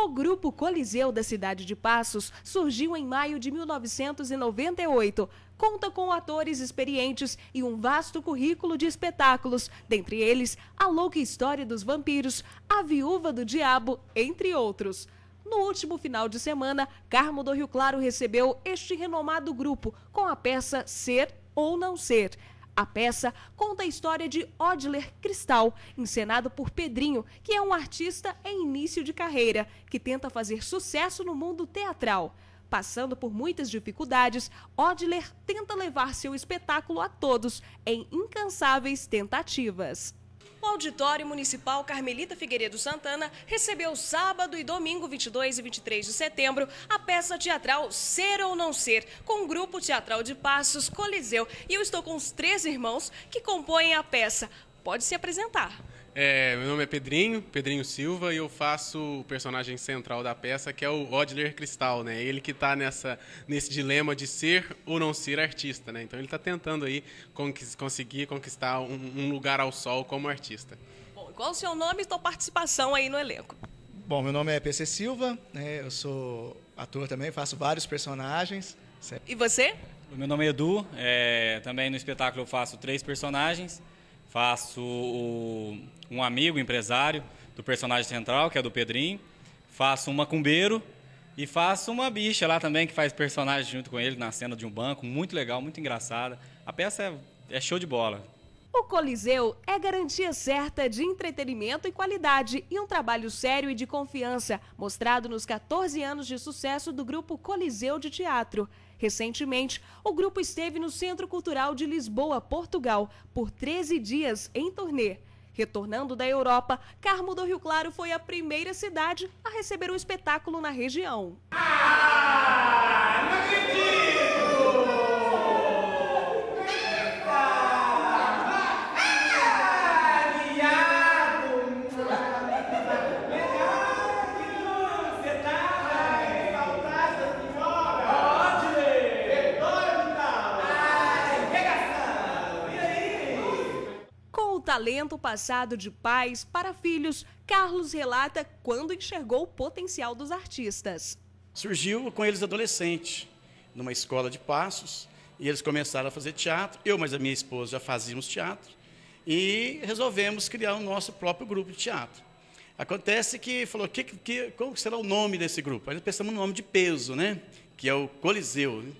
O Grupo Coliseu da cidade de Passos surgiu em maio de 1998. Conta com atores experientes e um vasto currículo de espetáculos, dentre eles A Louca História dos Vampiros, A Viúva do Diabo, entre outros. No último final de semana, Carmo do Rio Claro recebeu este renomado grupo com a peça Ser ou Não Ser. A peça conta a história de Odler Cristal, encenado por Pedrinho, que é um artista em início de carreira, que tenta fazer sucesso no mundo teatral. Passando por muitas dificuldades, Odler tenta levar seu espetáculo a todos em incansáveis tentativas. O Auditório Municipal Carmelita Figueiredo Santana recebeu sábado e domingo 22 e 23 de setembro a peça teatral Ser ou Não Ser, com o grupo teatral de Passos Coliseu. E eu estou com os três irmãos que compõem a peça. Pode se apresentar. É, meu nome é Pedrinho, Pedrinho Silva, e eu faço o personagem central da peça, que é o Odler Cristal, né? Ele que está nesse dilema de ser ou não ser artista, né? Então ele está tentando aí conquist, conseguir conquistar um, um, lugar ao sol como artista. Bom, qual o seu nome e sua participação aí no elenco? Bom, meu nome é PC Silva, né? eu sou ator também, faço vários personagens. E você? Meu nome é Edu, é, também no espetáculo eu faço três personagens faço o, um amigo empresário do personagem central, que é do Pedrinho, faço um macumbeiro e faço uma bicha lá também, que faz personagem junto com ele na cena de um banco, muito legal, muito engraçada. A peça é, é show de bola. O Coliseu é garantia certa de entretenimento e qualidade e um trabalho sério e de confiança, mostrado nos 14 anos de sucesso do grupo Coliseu de Teatro. Recentemente, o grupo esteve no Centro Cultural de Lisboa, Portugal, por 13 dias em turnê. Retornando da Europa, Carmo do Rio Claro foi a primeira cidade a receber o espetáculo na região. Ah, não acredito! talento passado de pais para filhos, Carlos relata quando enxergou o potencial dos artistas. Surgiu com eles adolescente, numa escola de passos, e eles começaram a fazer teatro. Eu, mas a minha esposa já fazíamos teatro, e resolvemos criar o nosso próprio grupo de teatro. Acontece que falou, que, que, qual será o nome desse grupo? Aí nós pensamos no nome de peso, né? Que é o Coliseu. Né?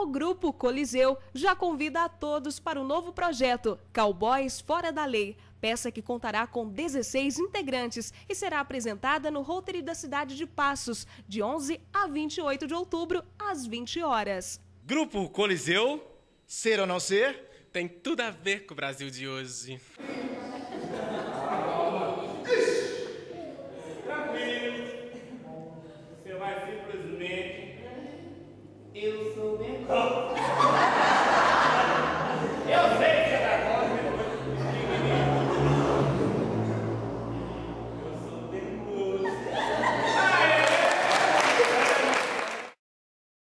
o Grupo Coliseu já convida a todos para o novo projeto Cowboys Fora da Lei, peça que contará com 16 integrantes e será apresentada no Rotary da cidade de Passos, de 11 a 28 de outubro, às 20 horas. Grupo Coliseu, ser ou não ser, tem tudo a ver com o Brasil de hoje.